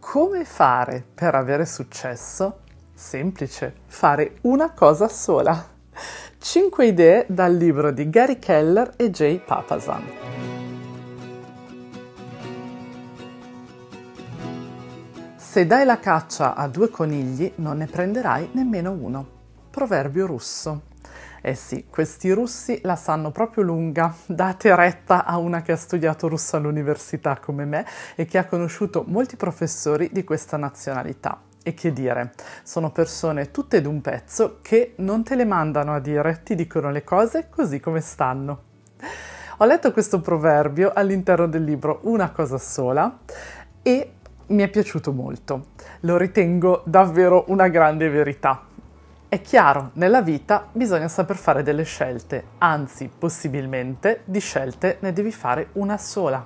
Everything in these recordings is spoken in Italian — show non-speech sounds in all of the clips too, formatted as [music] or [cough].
Come fare per avere successo? Semplice, fare una cosa sola. 5 idee dal libro di Gary Keller e Jay Papasan. Se dai la caccia a due conigli non ne prenderai nemmeno uno. Proverbio russo. Eh sì, questi russi la sanno proprio lunga. Date retta a una che ha studiato russo all'università come me e che ha conosciuto molti professori di questa nazionalità. E che dire, sono persone tutte d'un pezzo che non te le mandano a dire, ti dicono le cose così come stanno. Ho letto questo proverbio all'interno del libro Una cosa sola e mi è piaciuto molto. Lo ritengo davvero una grande verità. È chiaro, nella vita bisogna saper fare delle scelte, anzi possibilmente di scelte ne devi fare una sola,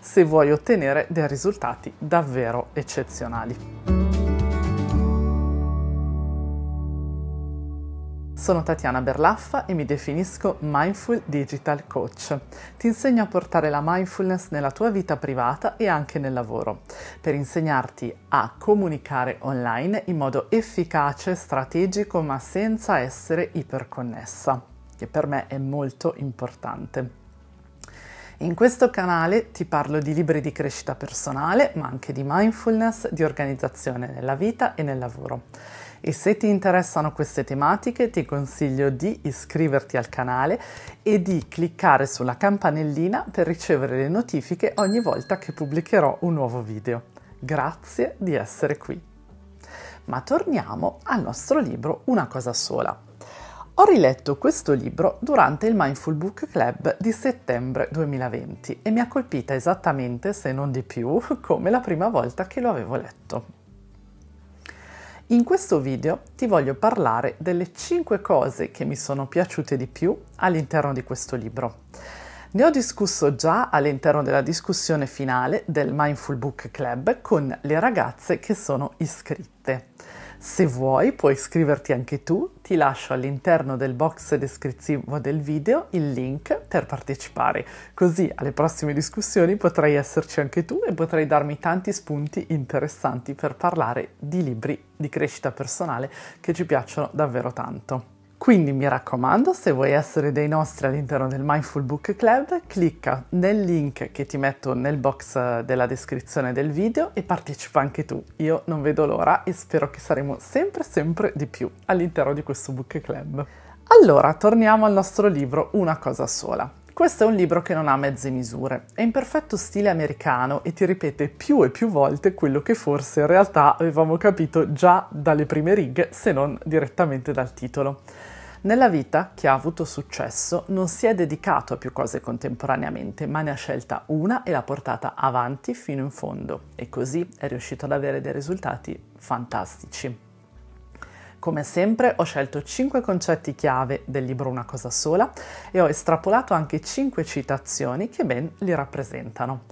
se vuoi ottenere dei risultati davvero eccezionali. Sono Tatiana Berlaffa e mi definisco Mindful Digital Coach. Ti insegno a portare la mindfulness nella tua vita privata e anche nel lavoro, per insegnarti a comunicare online in modo efficace, strategico, ma senza essere iperconnessa, che per me è molto importante. In questo canale ti parlo di libri di crescita personale, ma anche di mindfulness, di organizzazione nella vita e nel lavoro e se ti interessano queste tematiche ti consiglio di iscriverti al canale e di cliccare sulla campanellina per ricevere le notifiche ogni volta che pubblicherò un nuovo video. Grazie di essere qui. Ma torniamo al nostro libro Una cosa sola. Ho riletto questo libro durante il Mindful Book Club di settembre 2020 e mi ha colpita esattamente, se non di più, [laughs] come la prima volta che lo avevo letto. In questo video ti voglio parlare delle 5 cose che mi sono piaciute di più all'interno di questo libro. Ne ho discusso già all'interno della discussione finale del Mindful Book Club con le ragazze che sono iscritte. Se vuoi puoi iscriverti anche tu, ti lascio all'interno del box descrittivo del video il link per partecipare, così alle prossime discussioni potrai esserci anche tu e potrai darmi tanti spunti interessanti per parlare di libri di crescita personale che ci piacciono davvero tanto. Quindi mi raccomando, se vuoi essere dei nostri all'interno del Mindful Book Club, clicca nel link che ti metto nel box eh, della descrizione del video e partecipa anche tu. Io non vedo l'ora e spero che saremo sempre sempre di più all'interno di questo book club. Allora, torniamo al nostro libro Una cosa sola. Questo è un libro che non ha mezze misure, è in perfetto stile americano e ti ripete più e più volte quello che forse in realtà avevamo capito già dalle prime righe, se non direttamente dal titolo. Nella vita, chi ha avuto successo non si è dedicato a più cose contemporaneamente, ma ne ha scelta una e l'ha portata avanti fino in fondo e così è riuscito ad avere dei risultati fantastici. Come sempre ho scelto 5 concetti chiave del libro Una cosa sola e ho estrapolato anche 5 citazioni che ben li rappresentano.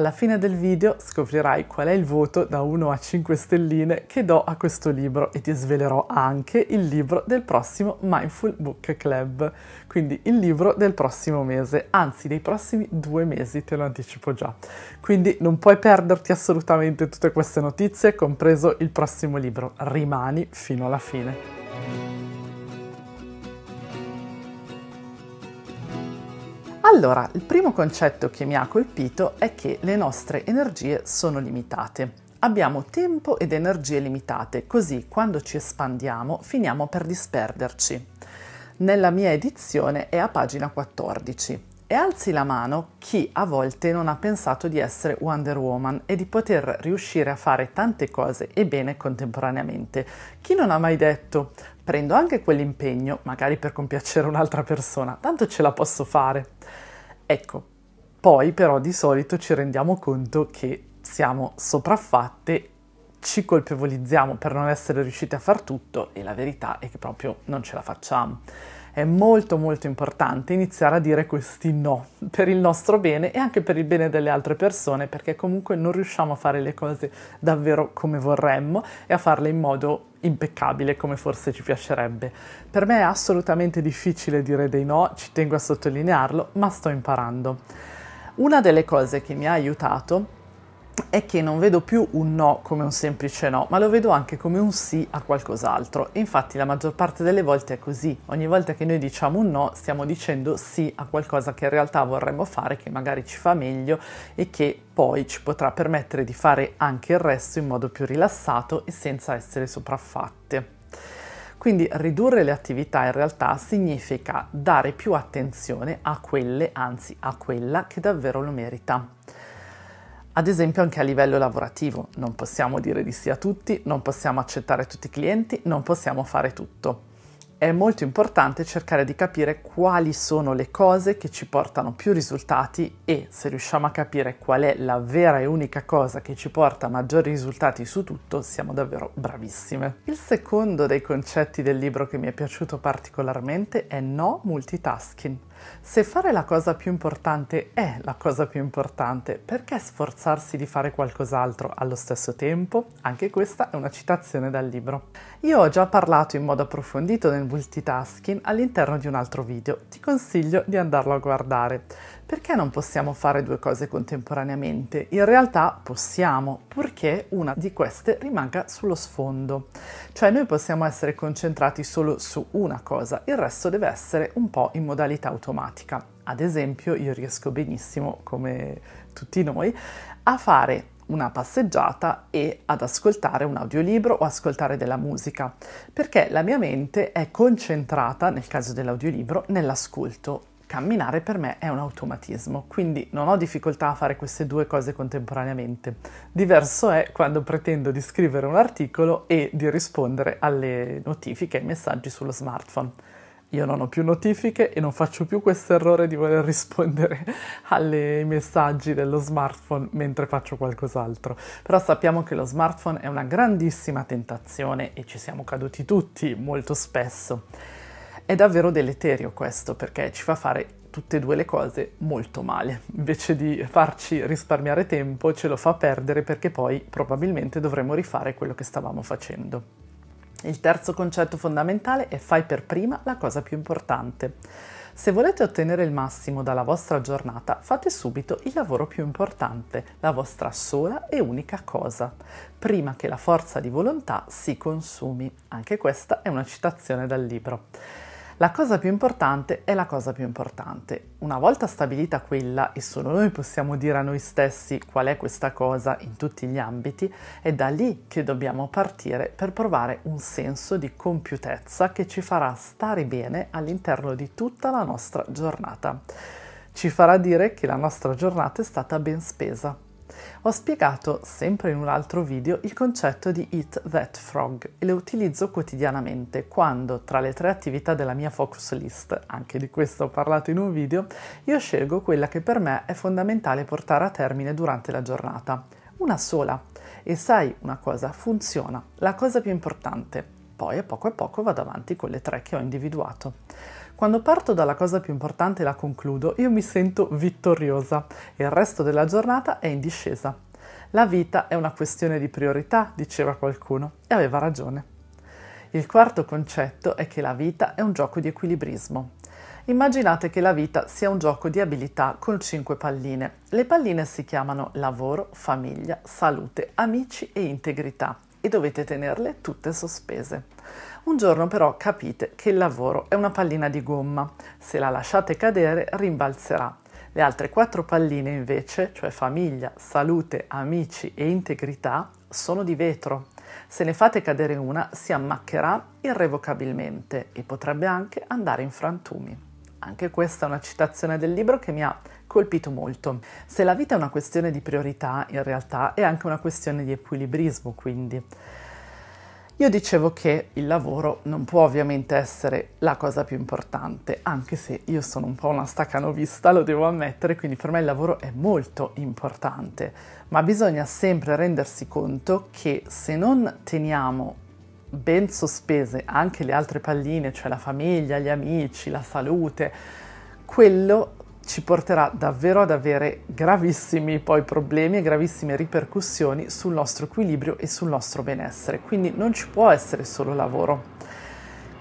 Alla fine del video scoprirai qual è il voto da 1 a 5 stelline che do a questo libro e ti svelerò anche il libro del prossimo Mindful Book Club, quindi il libro del prossimo mese, anzi dei prossimi due mesi, te lo anticipo già. Quindi non puoi perderti assolutamente tutte queste notizie, compreso il prossimo libro. Rimani fino alla fine. Allora, il primo concetto che mi ha colpito è che le nostre energie sono limitate. Abbiamo tempo ed energie limitate, così quando ci espandiamo finiamo per disperderci. Nella mia edizione è a pagina 14. E alzi la mano chi a volte non ha pensato di essere Wonder Woman e di poter riuscire a fare tante cose e bene contemporaneamente. Chi non ha mai detto prendo anche quell'impegno, magari per compiacere un'altra persona, tanto ce la posso fare. Ecco, poi però di solito ci rendiamo conto che siamo sopraffatte, ci colpevolizziamo per non essere riusciti a far tutto e la verità è che proprio non ce la facciamo è molto molto importante iniziare a dire questi no [laughs] per il nostro bene e anche per il bene delle altre persone perché comunque non riusciamo a fare le cose davvero come vorremmo e a farle in modo impeccabile come forse ci piacerebbe. Per me è assolutamente difficile dire dei no, ci tengo a sottolinearlo, ma sto imparando. Una delle cose che mi ha aiutato è che non vedo più un no come un semplice no, ma lo vedo anche come un sì a qualcos'altro. infatti la maggior parte delle volte è così. Ogni volta che noi diciamo un no, stiamo dicendo sì a qualcosa che in realtà vorremmo fare, che magari ci fa meglio e che poi ci potrà permettere di fare anche il resto in modo più rilassato e senza essere sopraffatte. Quindi ridurre le attività in realtà significa dare più attenzione a quelle, anzi a quella che davvero lo merita. Ad esempio anche a livello lavorativo, non possiamo dire di sì a tutti, non possiamo accettare tutti i clienti, non possiamo fare tutto è molto importante cercare di capire quali sono le cose che ci portano più risultati e se riusciamo a capire qual è la vera e unica cosa che ci porta maggiori risultati su tutto, siamo davvero bravissime. Il secondo dei concetti del libro che mi è piaciuto particolarmente è no multitasking. Se fare la cosa più importante è la cosa più importante, perché sforzarsi di fare qualcos'altro allo stesso tempo? Anche questa è una citazione dal libro. Io ho già parlato in modo approfondito nel multitasking all'interno di un altro video, ti consiglio di andarlo a guardare. Perché non possiamo fare due cose contemporaneamente? In realtà possiamo, purché una di queste rimanga sullo sfondo. Cioè noi possiamo essere concentrati solo su una cosa, il resto deve essere un po' in modalità automatica. Ad esempio io riesco benissimo, come tutti noi, a fare una passeggiata e ad ascoltare un audiolibro o ascoltare della musica, perché la mia mente è concentrata, nel caso dell'audiolibro, nell'ascolto. Camminare per me è un automatismo, quindi non ho difficoltà a fare queste due cose contemporaneamente. Diverso è quando pretendo di scrivere un articolo e di rispondere alle notifiche e ai messaggi sullo smartphone io non ho più notifiche e non faccio più questo errore di voler [laughs] rispondere ai messaggi dello smartphone mentre faccio qualcos'altro. Però sappiamo che lo smartphone è una grandissima tentazione e ci siamo caduti tutti molto spesso. È davvero deleterio questo perché ci fa fare tutte e due le cose molto male. Invece di farci risparmiare tempo ce lo fa perdere perché poi probabilmente dovremo rifare quello che stavamo facendo. Il terzo concetto fondamentale è fai per prima la cosa più importante. Se volete ottenere il massimo dalla vostra giornata, fate subito il lavoro più importante, la vostra sola e unica cosa, prima che la forza di volontà si consumi. Anche questa è una citazione dal libro. La cosa più importante è la cosa più importante. Una volta stabilita quella, e solo noi possiamo dire a noi stessi qual è questa cosa in tutti gli ambiti, è da lì che dobbiamo partire per provare un senso di compiutezza che ci farà stare bene all'interno di tutta la nostra giornata. Ci farà dire che la nostra giornata è stata ben spesa. Ho spiegato, sempre in un altro video, il concetto di Eat That Frog e lo utilizzo quotidianamente quando, tra le tre attività della mia focus list, anche di questo ho parlato in un video, io scelgo quella che per me è fondamentale portare a termine durante la giornata. Una sola. E sai una cosa, funziona. La cosa più importante poi a poco a poco vado avanti con le tre che ho individuato. Quando parto dalla cosa più importante e la concludo, io mi sento vittoriosa e il resto della giornata è in discesa. La vita è una questione di priorità, diceva qualcuno, e aveva ragione. Il quarto concetto è che la vita è un gioco di equilibrismo. Immaginate che la vita sia un gioco di abilità con cinque palline. Le palline si chiamano lavoro, famiglia, salute, amici e integrità e dovete tenerle tutte sospese. Un giorno però capite che il lavoro è una pallina di gomma, se la lasciate cadere rimbalzerà. Le altre quattro palline invece, cioè famiglia, salute, amici e integrità, sono di vetro. Se ne fate cadere una si ammaccherà irrevocabilmente e potrebbe anche andare in frantumi. Anche questa è una citazione del libro che mi ha colpito molto. Se la vita è una questione di priorità, in realtà è anche una questione di equilibrismo, quindi. Io dicevo che il lavoro non può ovviamente essere la cosa più importante, anche se io sono un po' una stacanovista, lo devo ammettere, quindi per me il lavoro è molto importante, ma bisogna sempre rendersi conto che se non teniamo ben sospese anche le altre palline, cioè la famiglia, gli amici, la salute, quello ci porterà davvero ad avere gravissimi poi problemi e gravissime ripercussioni sul nostro equilibrio e sul nostro benessere, quindi non ci può essere solo lavoro.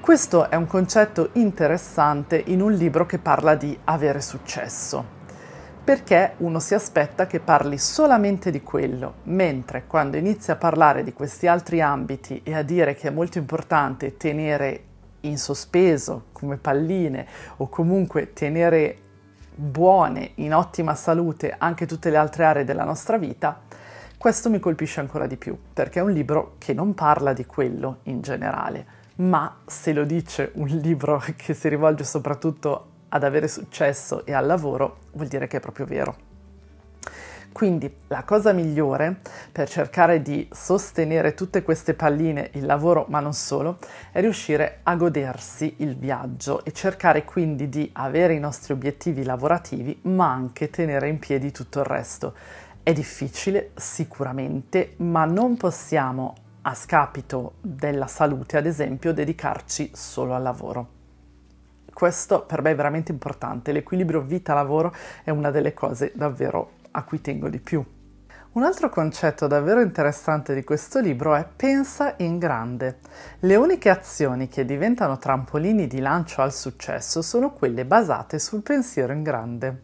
Questo è un concetto interessante in un libro che parla di avere successo perché uno si aspetta che parli solamente di quello, mentre quando inizia a parlare di questi altri ambiti e a dire che è molto importante tenere in sospeso come palline o comunque tenere buone, in ottima salute anche tutte le altre aree della nostra vita, questo mi colpisce ancora di più, perché è un libro che non parla di quello in generale, ma se lo dice un libro che si rivolge soprattutto ad avere successo e al lavoro, vuol dire che è proprio vero. Quindi la cosa migliore per cercare di sostenere tutte queste palline, il lavoro ma non solo, è riuscire a godersi il viaggio e cercare quindi di avere i nostri obiettivi lavorativi ma anche tenere in piedi tutto il resto. È difficile sicuramente, ma non possiamo a scapito della salute, ad esempio, dedicarci solo al lavoro questo per me è veramente importante. L'equilibrio vita-lavoro è una delle cose davvero a cui tengo di più. Un altro concetto davvero interessante di questo libro è pensa in grande. Le uniche azioni che diventano trampolini di lancio al successo sono quelle basate sul pensiero in grande.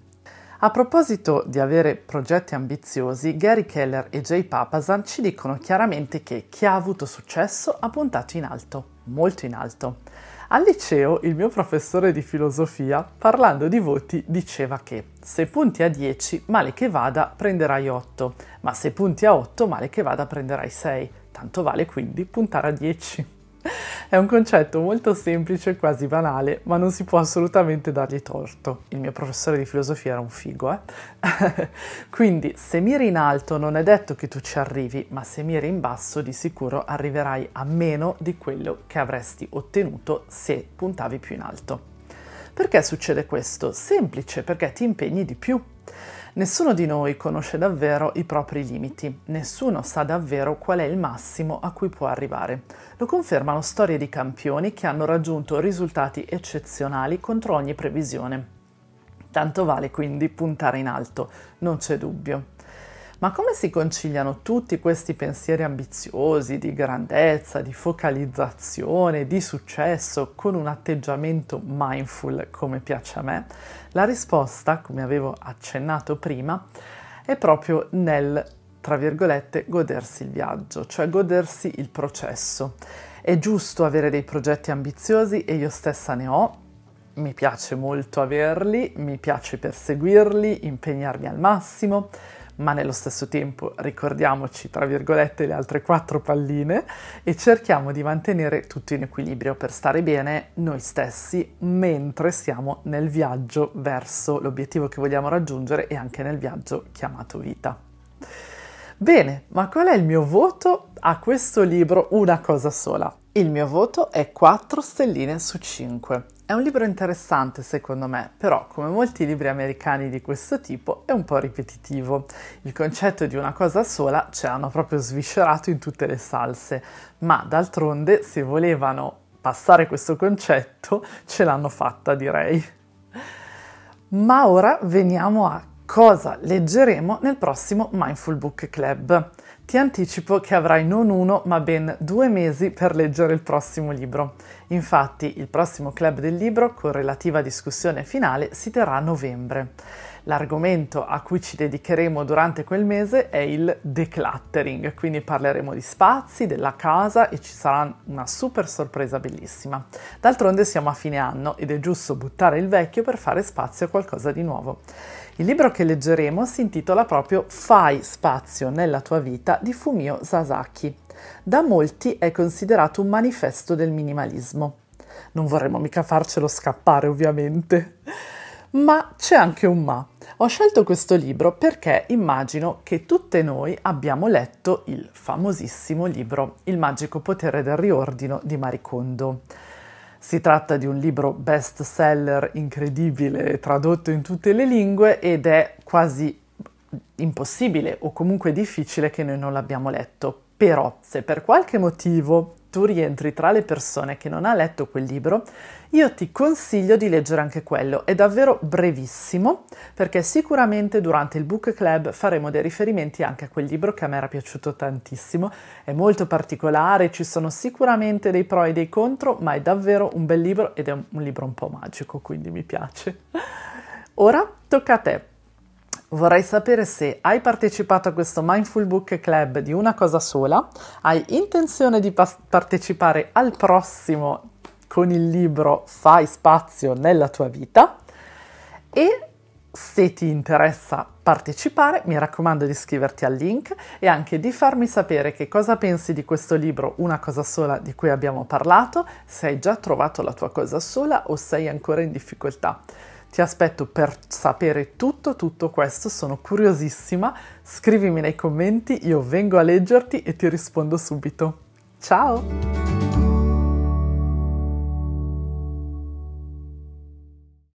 A proposito di avere progetti ambiziosi, Gary Keller e Jay Papasan ci dicono chiaramente che chi ha avuto successo ha puntato in alto, molto in alto. Al liceo il mio professore di filosofia, parlando di voti, diceva che se punti a 10, male che vada, prenderai 8, ma se punti a 8, male che vada, prenderai 6. Tanto vale quindi puntare a 10. [laughs] È un concetto molto semplice e quasi banale, ma non si può assolutamente dargli torto. Il mio professore di filosofia era un figo, eh? [laughs] Quindi, se miri in alto non è detto che tu ci arrivi, ma se miri in basso di sicuro arriverai a meno di quello che avresti ottenuto se puntavi più in alto. Perché succede questo? Semplice, perché ti impegni di più. Nessuno di noi conosce davvero i propri limiti, nessuno sa davvero qual è il massimo a cui può arrivare. Lo confermano storie di campioni che hanno raggiunto risultati eccezionali contro ogni previsione. Tanto vale quindi puntare in alto, non c'è dubbio. Ma come si conciliano tutti questi pensieri ambiziosi, di grandezza, di focalizzazione, di successo con un atteggiamento mindful come piace a me? La risposta, come avevo accennato prima, è proprio nel, tra virgolette, godersi il viaggio, cioè godersi il processo. È giusto avere dei progetti ambiziosi e io stessa ne ho, mi piace molto averli, mi piace perseguirli, impegnarmi al massimo, ma nello stesso tempo ricordiamoci, tra virgolette, le altre quattro palline e cerchiamo di mantenere tutto in equilibrio per stare bene noi stessi mentre siamo nel viaggio verso l'obiettivo che vogliamo raggiungere e anche nel viaggio chiamato vita. Bene, ma qual è il mio voto a questo libro? Una cosa sola. Il mio voto è 4 stelline su 5. È un libro interessante secondo me, però come molti libri americani di questo tipo è un po' ripetitivo. Il concetto di una cosa sola ce l'hanno proprio sviscerato in tutte le salse, ma d'altronde se volevano passare questo concetto ce l'hanno fatta direi. Ma ora veniamo a cosa leggeremo nel prossimo Mindful Book Club. Ti anticipo che avrai non uno ma ben due mesi per leggere il prossimo libro. Infatti il prossimo club del libro con relativa discussione finale si terrà a novembre. L'argomento a cui ci dedicheremo durante quel mese è il decluttering, quindi parleremo di spazi, della casa e ci sarà una super sorpresa bellissima. D'altronde siamo a fine anno ed è giusto buttare il vecchio per fare spazio a qualcosa di nuovo. Il libro che leggeremo si intitola proprio Fai spazio nella tua vita di Fumio Sasaki. Da molti è considerato un manifesto del minimalismo. Non vorremmo mica farcelo scappare, ovviamente. Ma c'è anche un ma. Ho scelto questo libro perché immagino che tutte noi abbiamo letto il famosissimo libro Il magico potere del riordino di Maricondo. Si tratta di un libro best seller incredibile, tradotto in tutte le lingue ed è quasi impossibile o comunque difficile che noi non l'abbiamo letto. Però se per qualche motivo tu rientri tra le persone che non ha letto quel libro, io ti consiglio di leggere anche quello. È davvero brevissimo perché sicuramente durante il book club faremo dei riferimenti anche a quel libro che a me era piaciuto tantissimo. È molto particolare, ci sono sicuramente dei pro e dei contro, ma è davvero un bel libro ed è un libro un po' magico, quindi mi piace. Ora tocca a te. Vorrei sapere se hai partecipato a questo Mindful Book Club di una cosa sola, hai intenzione di pa- partecipare al prossimo con il libro Fai spazio nella tua vita e se ti interessa partecipare, mi raccomando di iscriverti al link e anche di farmi sapere che cosa pensi di questo libro Una cosa sola di cui abbiamo parlato, se hai già trovato la tua cosa sola o sei ancora in difficoltà. Ti aspetto per sapere tutto, tutto questo, sono curiosissima. Scrivimi nei commenti, io vengo a leggerti e ti rispondo subito. Ciao!